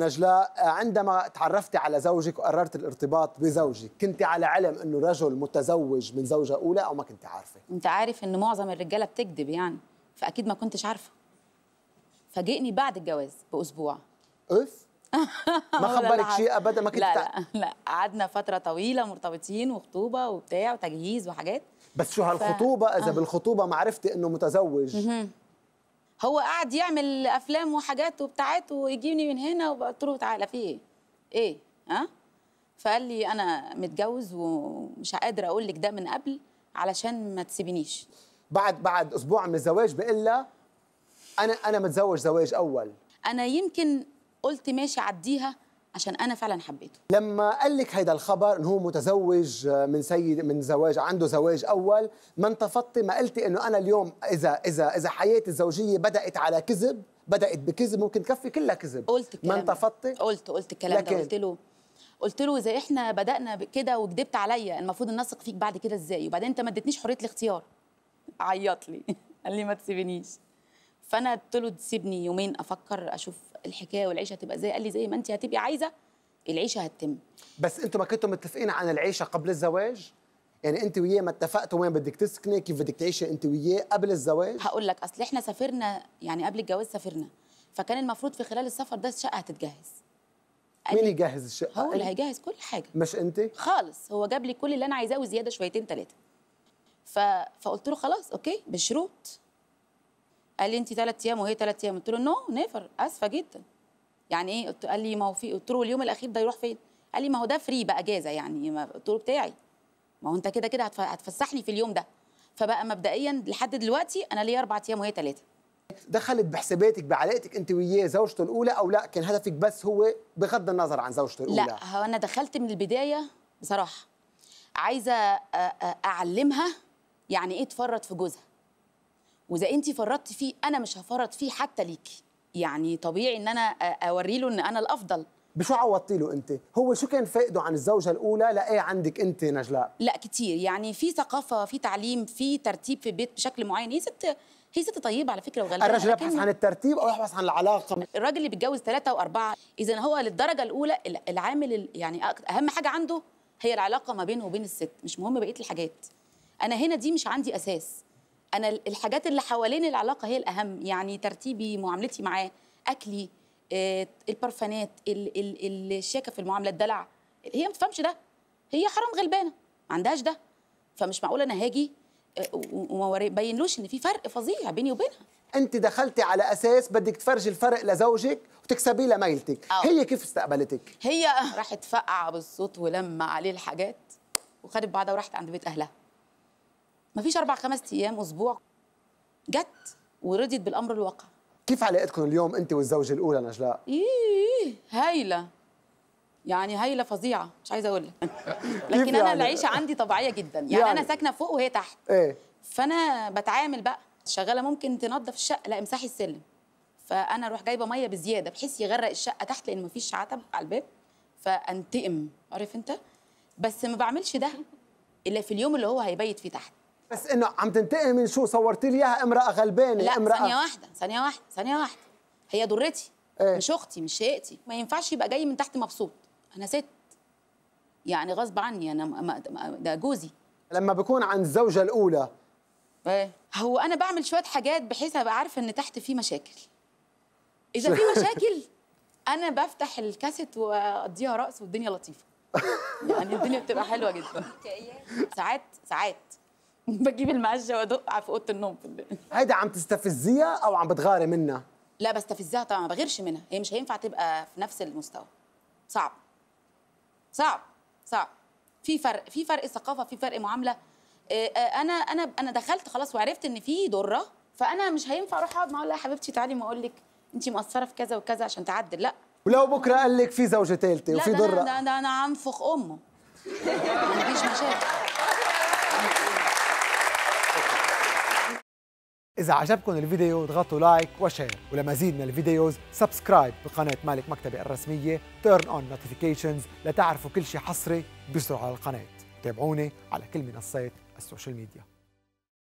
نجلاء عندما تعرفت على زوجك وقررت الارتباط بزوجك كنت على علم انه رجل متزوج من زوجه اولى او ما كنت عارفه انت عارف انه معظم الرجاله بتكذب يعني فاكيد ما كنتش عارفه فاجئني بعد الجواز باسبوع اف ما خبرك شيء ابدا ما كنت لا لا لا قعدنا فتره طويله مرتبطين وخطوبه وبتاع وتجهيز وحاجات بس شو هالخطوبه اذا آه. بالخطوبه ما عرفتي انه متزوج هو قعد يعمل افلام وحاجات وبتاعات ويجيني من هنا وقلت له تعالى في ايه؟ ايه؟ ها؟ فقال لي انا متجوز ومش قادر اقول لك ده من قبل علشان ما تسيبنيش. بعد بعد اسبوع من الزواج بالا انا انا متزوج زواج اول انا يمكن قلت ماشي عديها عشان انا فعلا حبيته لما قال لك هيدا الخبر انه هو متزوج آه، من سيد من زواج عنده زواج اول ما انتفضتي ما قلتي انه انا اليوم اذا اذا اذا حياتي الزوجيه بدات على كذب بدات بكذب ممكن تكفي كلها كذب قلت الكلام ما انتفضتي قلت قلت الكلام لكن... ده قلت له قلت له اذا احنا بدانا كده وكذبت عليا المفروض نثق فيك بعد كده ازاي وبعدين انت ما اديتنيش حريه الاختيار عيط لي قال لي ما تسيبنيش فانا قلت له تسيبني يومين افكر اشوف الحكايه والعيشه هتبقى ازاي قال لي زي ما انت هتبقي عايزه العيشه هتتم بس انتوا ما كنتوا متفقين عن العيشه قبل الزواج يعني انت وياه ما اتفقتوا وين بدك تسكني كيف بدك تعيشي انت وياه قبل الزواج هقول لك اصل احنا سافرنا يعني قبل الجواز سافرنا فكان المفروض في خلال السفر ده الشقه هتتجهز مين يجهز الشقه هو اللي هيجهز كل حاجه مش انت خالص هو جاب لي كل اللي انا عايزاه وزياده شويتين ثلاثه ف... فقلت له خلاص اوكي بشروط قال لي انت ثلاث ايام وهي ثلاث ايام قلت له نو نيفر اسفه جدا يعني ايه قلت قال لي ما هو في قلت له اليوم الاخير ده يروح فين قال لي ما هو ده فري بقى اجازه يعني قلت له بتاعي ما هو انت كده كده هتفسحني في اليوم ده فبقى مبدئيا لحد دلوقتي انا ليا اربع ايام وهي ثلاثه دخلت بحساباتك بعلاقتك انت وياه زوجته الاولى او لا كان هدفك بس هو بغض النظر عن زوجته الاولى لا هو انا دخلت من البدايه بصراحه عايزه اعلمها يعني ايه تفرط في جوزها واذا انت فرطتي فيه انا مش هفرط فيه حتى ليكي يعني طبيعي ان انا اوري له ان انا الافضل بشو عوضتي له انت؟ هو شو كان فاقده عن الزوجه الاولى لايه عندك انت نجلاء؟ لا كتير يعني في ثقافه، في تعليم، في ترتيب في البيت بشكل معين، هي ست هي ست طيبه على فكره وغلبانه الراجل يبحث عن الترتيب او يبحث عن العلاقه الراجل اللي بيتجوز ثلاثه واربعه، اذا هو للدرجه الاولى العامل يعني اهم حاجه عنده هي العلاقه ما بينه وبين الست، مش مهم بقيه الحاجات. انا هنا دي مش عندي اساس، انا الحاجات اللي حوالين العلاقه هي الاهم يعني ترتيبي معاملتي معاه اكلي آه، البرفانات الشياكه في المعامله الدلع هي ما تفهمش ده هي حرام غلبانه ما عندهاش ده فمش معقول انا هاجي آه، وما بينلوش ان في فرق فظيع بيني وبينها انت دخلتي على اساس بدك تفرجي الفرق لزوجك وتكسبيه لميلتك أوه. هي كيف استقبلتك هي راحت فقع بالصوت ولما عليه الحاجات وخدت بعضها وراحت عند بيت اهلها مفيش اربع خمس ايام اسبوع جت ورضيت بالامر الواقع كيف علاقتكم اليوم انت والزوجه الاولى نجلاء؟ ايه هايله يعني هايله فظيعه مش عايزه اقول لك لكن انا يعني؟ العيشه عندي طبيعيه جدا يعني, يعني انا ساكنه فوق وهي تحت ايه فانا بتعامل بقى شغاله ممكن تنظف الشقه لا امسحي السلم فانا اروح جايبه ميه بزياده بحيث يغرق الشقه تحت لان مفيش عتب على الباب فانتقم عارف انت بس ما بعملش ده الا في اليوم اللي هو هيبيت فيه تحت بس انه عم تنتقم من شو صورت لي اياها امراه غلبانه لا امراه ثانيه واحده ثانيه واحده ثانيه واحده هي ضرتي إيه؟ مش اختي مش شقتي ما ينفعش يبقى جاي من تحت مبسوط انا ست يعني غصب عني انا ده جوزي لما بكون عن الزوجه الاولى ايه هو انا بعمل شويه حاجات بحيث ابقى عارفه ان تحت في مشاكل اذا في مشاكل انا بفتح الكاسيت واقضيها رقص والدنيا لطيفه يعني الدنيا بتبقى حلوه جدا ساعات ساعات بجيب المعجة وادق في اوضه النوم هيدا عم تستفزيها او عم بتغاري منها؟ لا بستفزها طبعا ما بغيرش منها هي مش هينفع تبقى في نفس المستوى صعب صعب صعب في فرق في فرق ثقافه في فرق معامله آه، آه، انا انا انا دخلت خلاص وعرفت ان في ضره فانا مش هينفع اروح اقعد معاه اقول لها يا حبيبتي تعالي ما اقول لك انت مقصره في كذا وكذا عشان تعدل لا ولو بكره قال لك في زوجه ثالثه وفي ضره لا ده انا عنفخ امه مفيش مشاكل إذا عجبكم الفيديو اضغطوا لايك وشير ولمزيد من الفيديوز سبسكرايب بقناة مالك مكتبة الرسمية تيرن اون نوتيفيكيشنز لتعرفوا كل شيء حصري بيصدر على القناة تابعوني على كل منصات السوشيال ميديا